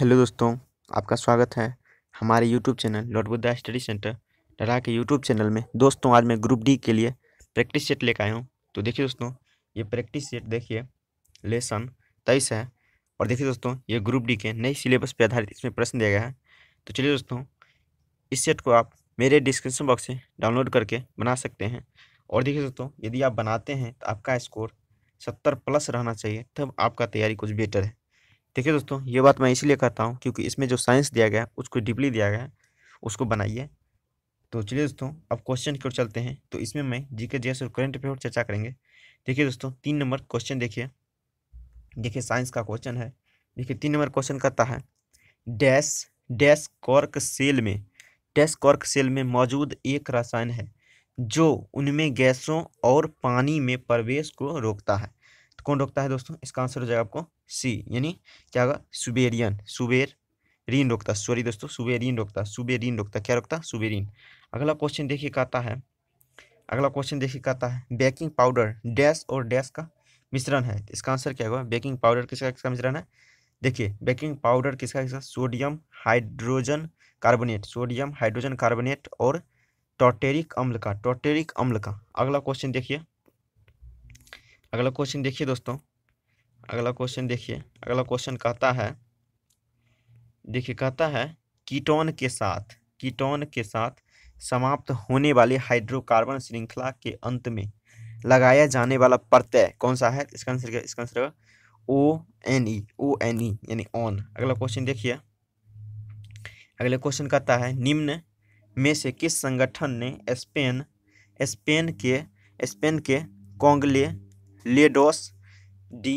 hello दोस्तों आपका स्वागत है हमारे YouTube channel lord Buddha study centre डरा के यूट्यूब चैनल में दोस्तों आज मैं ग्रुप डी के लिए प्रैक्टिस सेट लेकर आया हूँ तो देखिए दोस्तों ये प्रैक्टिस सेट देखिए लेसन तेईस है और देखिए दोस्तों ये ग्रुप डी के नए सिलेबस पर आधारित इसमें प्रश्न दिया गया है तो चलिए दोस्तों इस सेट को आप मेरे डिस्क्रिप्शन बॉक्स से डाउनलोड करके बना सकते हैं और देखिए दोस्तों यदि आप बनाते हैं तो आपका स्कोर सत्तर प्लस रहना चाहिए तब आपका तैयारी कुछ बेटर है देखिए दोस्तों ये बात मैं इसीलिए कहता हूँ क्योंकि इसमें जो साइंस दिया गया उसको डीपली दिया गया है उसको बनाइए तो चलिए दोस्तों अब क्वेश्चन की ओर चलते हैं तो इसमें मैं जी के और करंट अफेयर चर्चा करेंगे देखिए दोस्तों तीन नंबर क्वेश्चन देखिए देखिए साइंस का क्वेश्चन है देखिए तीन नंबर क्वेश्चन कहता है डैश डैश कॉर्क सेल में डैश कॉर्क सेल में मौजूद एक रसायन है जो उनमें गैसों और पानी में प्रवेश को रोकता है कौन रोकता है दोस्तों इसका आंसर हो जाएगा आपको सी यानी क्या होगा सुबेरियन सुबेर रीन रोकता सॉरी दोस्तों सुबेरीन रोकता सुबेरीन रोकता क्या रोकता सुबेरीन अगला क्वेश्चन देखिए कहता है अगला क्वेश्चन देखिए कहता है बेकिंग पाउडर डैश और डैश का मिश्रण है इसका आंसर क्या होगा बेकिंग पाउडर किसका किसका मिश्रण है देखिए बेकिंग पाउडर किसका किसका sodium hydrogen carbonate sodium hydrogen carbonate और टोटेरिक अम्ल का टोटेरिक अम्ल का अगला क्वेश्चन देखिए अगला क्वेश्चन देखिए दोस्तों अगला क्वेश्चन देखिए अगला क्वेश्चन कहता है देखिए कहता है कीटोन के साथ कीटोन के साथ समाप्त होने वाली हाइड्रोकार्बन श्रृंखला के अंत में लगाया जाने वाला प्रत्यय कौन सा है इसका आंसर क्या इसका answer O N E O N E यानी ऑन अगला क्वेश्चन देखिए अगले क्वेश्चन कहता है निम्न में से किस संगठन ने स्पेन स्पेन के स्पेन के कॉन्गले लेडोस डी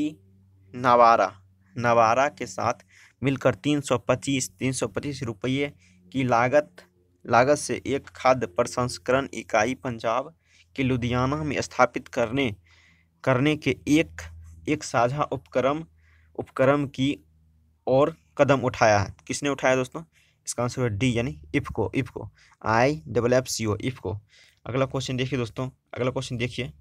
नवारा नवारा के साथ मिलकर 325 325 रुपये की लागत लागत से एक खाद्य प्रसंस्करण इकाई पंजाब के लुधियाना में स्थापित करने करने के एक एक साझा उपक्रम उपक्रम की और कदम उठाया है किसने उठाया दोस्तों इसका आंसर है डी यानी IFFCO IFFCO I double F C O IFFCO अगला क्वेश्चन देखिए दोस्तों अगला क्वेश्चन देखिए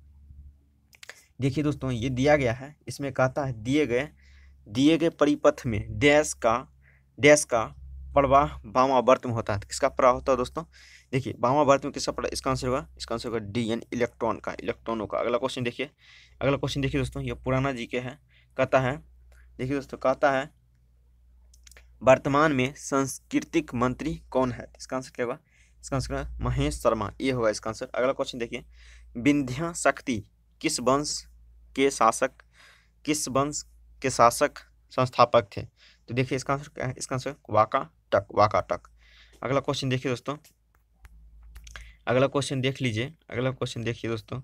देखिए दोस्तों ये दिया गया है इसमें कहता है दिए गए दिए गए परिपथ में डैश का डैश का प्रवाह वामावर्त में होता है किसका प्रवाह होता है दोस्तों देखिए वामावर्त में किसका प्रवाह इसका आंसर होगा इसका आंसर होगा डी एन इलेक्ट्रॉन का इलेक्ट्रॉनों का अगला क्वेश्चन देखिए अगला क्वेश्चन देखिए दोस्तों ये पुराना जी के है कहता है देखिए दोस्तों कहता है वर्तमान में सांस्कृतिक मंत्री कौन है इसका आंसर क्या होगा इसका आंसर महेश शर्मा ये होगा इसका आंसर अगला क्वेश्चन देखिए विंध्या शक्ति किस वंश के शासक किस वंश के शासक संस्थापक थे तो देखिए इसका आंसर क्या है इसका आंसर वाका टक वाका टक अगला क्वेश्चन देखिए दोस्तों अगला क्वेश्चन देख लीजिए अगला क्वेश्चन देखिए दोस्तों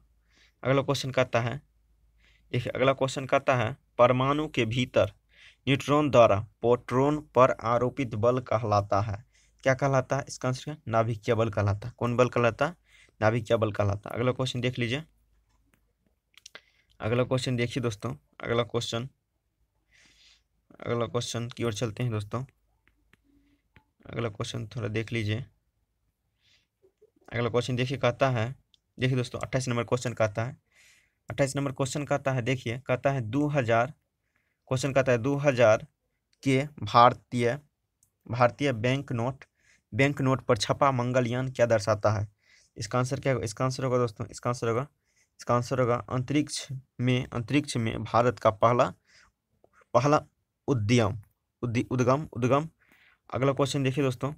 अगला क्वेश्चन कहता है देखिए अगला क्वेश्चन कहता है परमाणु के भीतर न्यूट्रॉन द्वारा पोट्रोन पर आरोपित बल कहलाता है क्या कहलाता है इसका आंसर नाभिकीय बल कहलाता है कौन बल कहलाता है नाभिकीय बल कहलाता है अगला क्वेश्चन देख लीजिए अगला क्वेश्चन देखिए दोस्तों अगला क्वेश्चन अगला क्वेश्चन की ओर चलते हैं दोस्तों अगला क्वेश्चन थोड़ा देख लीजिए अगला क्वेश्चन देखिए कहता है देखिए दोस्तों अट्ठाईस नंबर क्वेश्चन कहता है अट्ठाईस नंबर क्वेश्चन कहता है देखिए कहता है दो हज़ार क्वेश्चन कहता है दो हज़ार के भारतीय भारतीय बैंक नोट बैंक नोट पर छपा मंगलयान क्या दर्शाता है इसका आंसर क्या होगा इसका आंसर होगा दोस्तों इसका आंसर होगा इसका आंसर होगा अंतरिक्ष में अंतरिक्ष में भारत का पहला पहला उद्यम उद्गम उद्गम अगला क्वेश्चन देखिए दोस्तों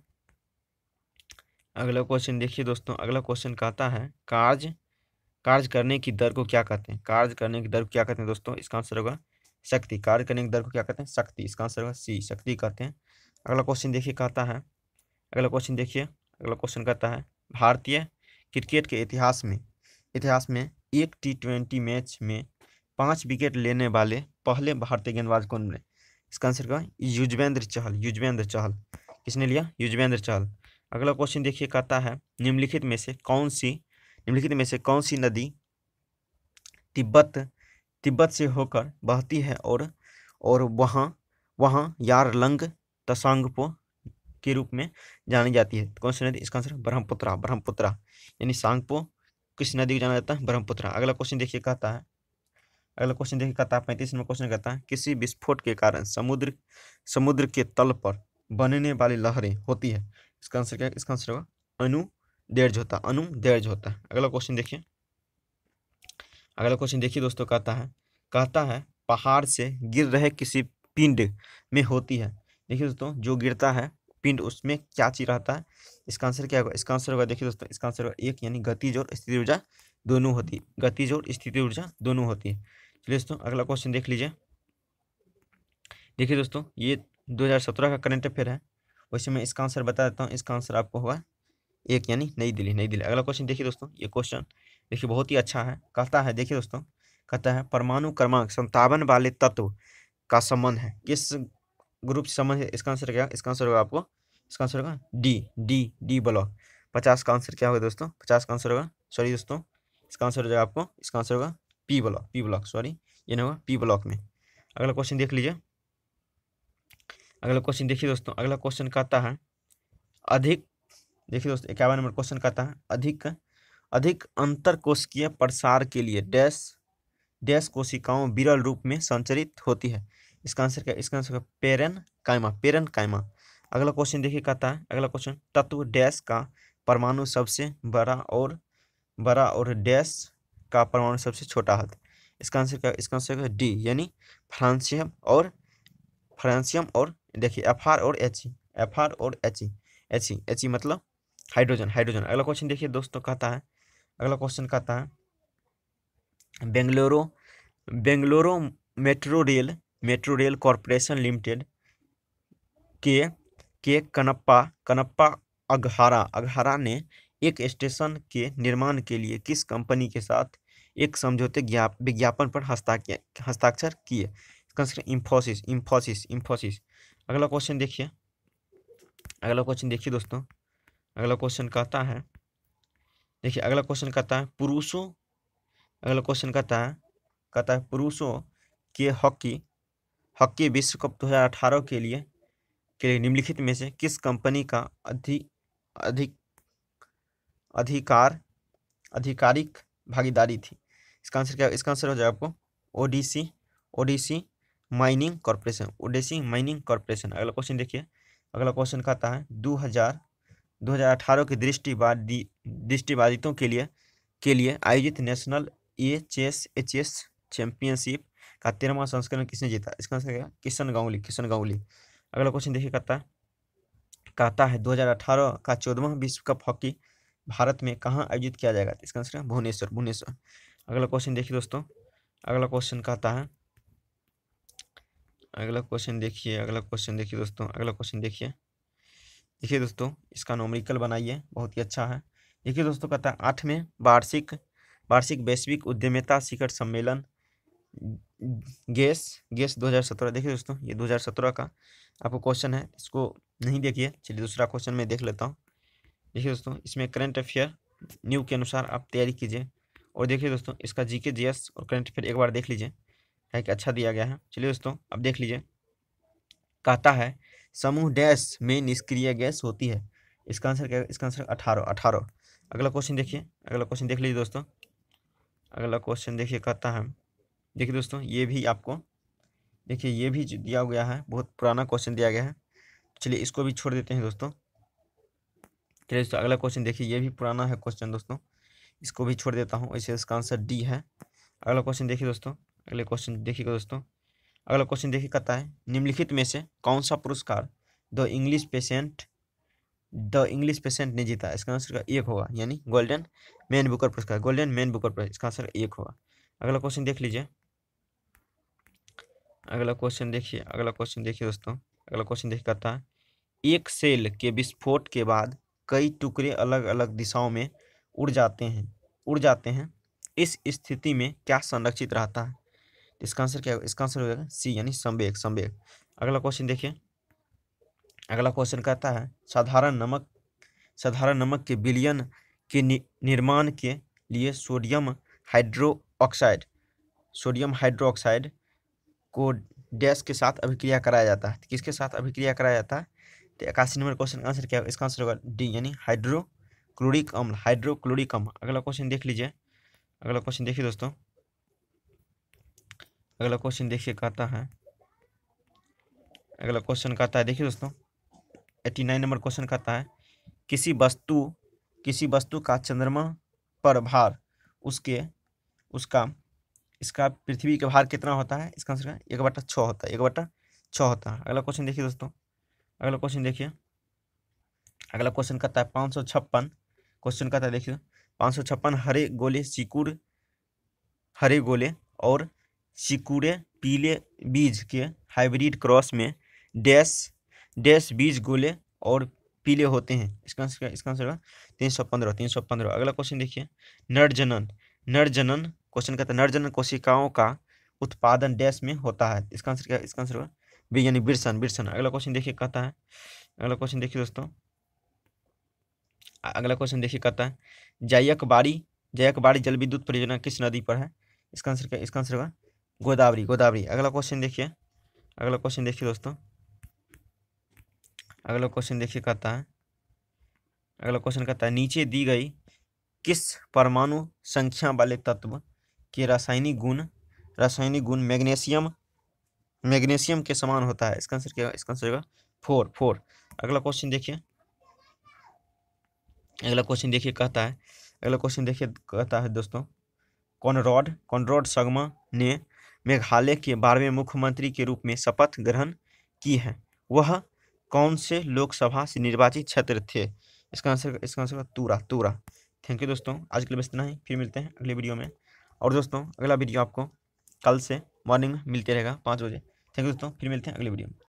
अगला क्वेश्चन देखिए दोस्तों अगला क्वेश्चन कहता है कार्य कार्य करने की दर को क्या कहते हैं कार्य करने की दर को क्या कहते हैं दोस्तों इसका आंसर होगा शक्ति कार्य करने की दर को क्या कहते हैं शक्ति इसका आंसर होगा सी शक्ति कहते हैं अगला क्वेश्चन देखिए कहता है अगला क्वेश्चन देखिए अगला क्वेश्चन कहता है भारतीय क्रिकेट के इतिहास में इतिहास में एक टी ट्वेंटी मैच में पांच विकेट लेने वाले पहले भारतीय गेंदबाज कौन बने इसका आंसर क्या युजवेंद्र चहल युजवेंद्र चहल किसने लिया युजवेंद्र चहल अगला क्वेश्चन देखिए कहता है निम्नलिखित में से कौन सी निम्नलिखित में से कौन सी नदी तिब्बत तिब्बत से होकर बहती है और और वहाँ वहाँ यारलंग तसांगपो के रूप में जानी जाती है कौन सी नदी इसका आंसर ब्रह्मपुत्रा ब्रह्मपुत्रा यानी सांगपो किस नदी को जाना जाता है ब्रह्मपुत्र अगला क्वेश्चन देखिए कहता है अगला क्वेश्चन देखिए कहता है पैंतीस नंबर क्वेश्चन कहता है किसी विस्फोट के कारण समुद्र समुद्र के तल पर बनने वाली लहरें होती है इसका आंसर क्या इसका आंसर होगा अनुदेर्ज होता है अनुदेर्ज होता है अगला क्वेश्चन देखिए अगला क्वेश्चन देखिए दोस्तों कहता है कहता है पहाड़ से गिर रहे किसी पिंड में होती है देखिए दोस्तों जो गिरता है पिंड उसमें क्या चीज रहता है इसका आंसर क्या होगा इसका आंसर होगा देखिए दोस्तों इसका आंसर होगा एक यानी गतिज और स्थिति ऊर्जा दोनों होती है गतिज और स्थिति ऊर्जा दोनों होती है चलिए दोस्तों अगला क्वेश्चन देख लीजिए देखिए दोस्तों ये 2017 का करंट अफेयर है वैसे मैं इसका आंसर बता देता हूँ इसका आंसर आपको होगा एक यानी नई दिल्ली नई दिल्ली अगला क्वेश्चन देखिए दोस्तों ये क्वेश्चन देखिए बहुत ही अच्छा है कहता है देखिए दोस्तों कहता है परमाणु क्रमांक संतावन वाले तत्व का संबंध है किस ग्रुप से संबंधित इसका आंसर क्या इसका आंसर होगा आपको इसका आंसर होगा डी डी डी ब्लॉक पचास का आंसर क्या होगा दोस्तों पचास का आंसर होगा सॉरी दोस्तों इसका आंसर हो जाएगा आपको इसका आंसर होगा P block P block sorry ये ना होगा पी ब्लॉक में अगला क्वेश्चन देख लीजिए अगला क्वेश्चन देखिए दोस्तों अगला क्वेश्चन कहता है अधिक देखिए दोस्तों इक्यावन नंबर क्वेश्चन कहता है अधिक अधिक अंतर कोशिकीय प्रसार के लिए डैश डैश कोशिकाओं विरल रूप में संचरित होती है इसका आंसर क्या इसका आंसर पेरन कायमा पेरन कायमा अगला क्वेश्चन देखिए कहता है अगला क्वेश्चन तत्व डैश का परमाणु सबसे बड़ा और बड़ा और डैश का परमाणु सबसे छोटा हद इसका आंसर क्या इसका आंसर क्या डी यानी फ्रांसियम और फ्रांसियम और देखिए एफ आर और एच ई एफ आर और एच ई एच एच मतलब हाइड्रोजन हाइड्रोजन अगला क्वेश्चन देखिए दोस्तों कहता है अगला क्वेश्चन कहता है Bengaluru Bengaluru metro rail metro rail corporation limited के के कनप्पा कनप्पा अगहरा अगहरा ने एक स्टेशन के निर्माण के लिए किस कंपनी के साथ एक समझौते विज्ञापन पर हस्ताक्षर किए इंफोसिस इम्फोसिस इम्फोसिस इम्फोसिस अगला क्वेश्चन देखिए अगला क्वेश्चन देखिए दोस्तों अगला क्वेश्चन कहता है देखिए अगला क्वेश्चन कहता है पुरुषों अगला क्वेश्चन कहता है कहता है पुरुषों के हॉकी हॉकी विश्व कप 2018 के लिए के लिए निम्नलिखित में से किस कंपनी का अधि अधिक अधिकार आधिकारिक भागीदारी थी इसका आंसर क्या इसका आंसर हो जाएगा आपको ODC ODC mining corporation ODC mining corporation अगला क्वेश्चन देखिए अगला क्वेश्चन कहता है 2000 2018 के दृष्टिवादी दृष्टिबाधितों के लिए के लिए आयोजित national A chess H S championship का तेरहवा संस्करण किसने जीता इसका आंसर क्या किशन गांगुली किशन गांगुली अगला क्वेश्चन देखिए कहता कहता है 2018 का चौदहवा विश्व कप हॉकी भारत में कहाँ आयोजित किया जाएगा इसका आंसर है भुवनेश्वर भुवनेश्वर अगला क्वेश्चन देखिए दोस्तों अगला क्वेश्चन कहता है अगला क्वेश्चन देखिए अगला क्वेश्चन देखिए दोस्तों अगला क्वेश्चन देखिए देखिए दोस्तों इसका नोमरिकल बनाइए बहुत ही अच्छा है देखिए दोस्तों कहता है आठवें वार्षिक वार्षिक वैश्विक उद्यमिता शिखर सम्मेलन गैस गैस 2017 देखिए दोस्तों ये 2017 का आपको क्वेश्चन है इसको नहीं देखिए चलिए दूसरा क्वेश्चन मैं देख लेता हूँ देखिए दोस्तों इसमें करंट अफेयर न्यू के अनुसार आप तैयारी कीजिए और देखिए दोस्तों इसका जीके जीएस और करंट अफेयर एक बार देख लीजिए है कि अच्छा दिया गया है चलिए दोस्तों अब देख लीजिए कहता है समूह डैश में निष्क्रिय गैस होती है इसका आंसर क्या इसका आंसर अठारह अठारह अगला क्वेश्चन देखिए अगला क्वेश्चन देख लीजिए दोस्तों अगला क्वेश्चन देखिए कहता है देखिए दोस्तों ये भी आपको देखिए ये भी दिया गया है बहुत पुराना क्वेश्चन दिया गया है चलिए इसको भी छोड़ देते हैं दोस्तों चलिए दोस्तों अगला क्वेश्चन देखिए ये भी पुराना है क्वेश्चन दोस्तों इसको भी छोड़ देता हूँ इसे इसका आंसर डी है अगला क्वेश्चन देखिए दोस्तों अगले क्वेश्चन देखिएगा दोस्तों अगला क्वेश्चन देखिए कहता है निम्नलिखित में से कौन सा पुरस्कार the English patient the English patient ने जीता इसका आंसर का एक होगा यानी गोल्डन मैन बुकर पुरस्कार गोल्डन मैन बुकर पुरस्कार इसका आंसर एक होगा अगला क्वेश्चन देख लीजिए अगला क्वेश्चन देखिए अगला क्वेश्चन देखिए दोस्तों अगला क्वेश्चन देखिए कहता है एक सेल के विस्फोट के बाद कई टुकड़े अलग अलग दिशाओं में उड़ जाते हैं उड़ जाते हैं इस स्थिति में क्या संरक्षित रहता है इसका आंसर क्या इसका आंसर हो जाएगा सी यानी संवेग संवेग अगला क्वेश्चन देखिए अगला क्वेश्चन कहता है साधारण नमक साधारण नमक के बिलियन के नि, निर्माण के लिए sodium hydro sodium hydroxide को डैश के साथ अभिक्रिया कराया जाता है किसके साथ अभिक्रिया कराया जाता है तो इक्यासी नंबर क्वेश्चन का आंसर क्या होगा इसका आंसर होगा डी यानी हाइड्रोक्लोरिक अम्ल हाइड्रोक्लोरिक अम्ल अगला क्वेश्चन देख लीजिए अगला क्वेश्चन देखिए दोस्तों अगला क्वेश्चन देखिए कहता है अगला क्वेश्चन कहता है देखिए दोस्तों एट्टी नाइन नंबर क्वेश्चन कहता है किसी वस्तु किसी वस्तु का चंद्रमा पर भार उसके उसका इसका पृथ्वी का भार कितना होता है इसका आंसर एक बटा छः होता है एक बटा छः होता है अगला क्वेश्चन देखिए दोस्तों अगला क्वेश्चन देखिए अगला क्वेश्चन कहता है पाँच सौ छप्पन क्वेश्चन कहता है देखिए पाँच सौ छप्पन हरे गोले सिकुड़ हरे गोले और सिकुड़े पीले बीज के हाइब्रिड क्रॉस में डैश डैश बीज गोले और पीले होते हैं इसका आंसर इसका आंसर होगा तीन सौ पंद्रह तीन सौ पंद्रह अगला क्वेश्चन देखिए नरजनन नरजनन क्वेश्चन कहता है नर्जन कोशिकाओं का उत्पादन डैश में होता है इसका आंसर क्या इसका आंसर होगा बी यानी बिरसन बिरसन अगला क्वेश्चन देखिए कहता है अगला क्वेश्चन देखिए दोस्तों अगला क्वेश्चन देखिए कहता है जयक बाड़ी जयक बाड़ी जल विद्युत परियोजना किस नदी पर है इसका आंसर क्या इसका आंसर होगा गोदावरी गोदावरी अगला क्वेश्चन देखिए अगला क्वेश्चन देखिए दोस्तों अगला क्वेश्चन देखिए कहता है अगला क्वेश्चन कहता है नीचे दी गई किस परमाणु संख्या वाले तत्व के रासायनिक गुण रासायनिक गुण मैग्नीशियम मैग्नीशियम के समान होता है इसका आंसर क्या इसका आंसर होगा फोर फोर अगला क्वेश्चन देखिए अगला क्वेश्चन देखिए कहता है अगला क्वेश्चन देखिए कहता है दोस्तों कॉनरॉड कॉनरॉड सगमा ने मेघालय के बारहवें मुख्यमंत्री के रूप में शपथ ग्रहण की है वह कौन से लोकसभा से निर्वाचित क्षेत्र थे इसका आंसर इसका आंसर तूरा तूरा थैंक यू दोस्तों आज के लिए बस इतना ही फिर मिलते हैं अगले वीडियो में और दोस्तों अगला वीडियो आपको कल से मॉर्निंग में मिलते रहेगा पाँच बजे थैंक यू दोस्तों फिर मिलते हैं अगले वीडियो में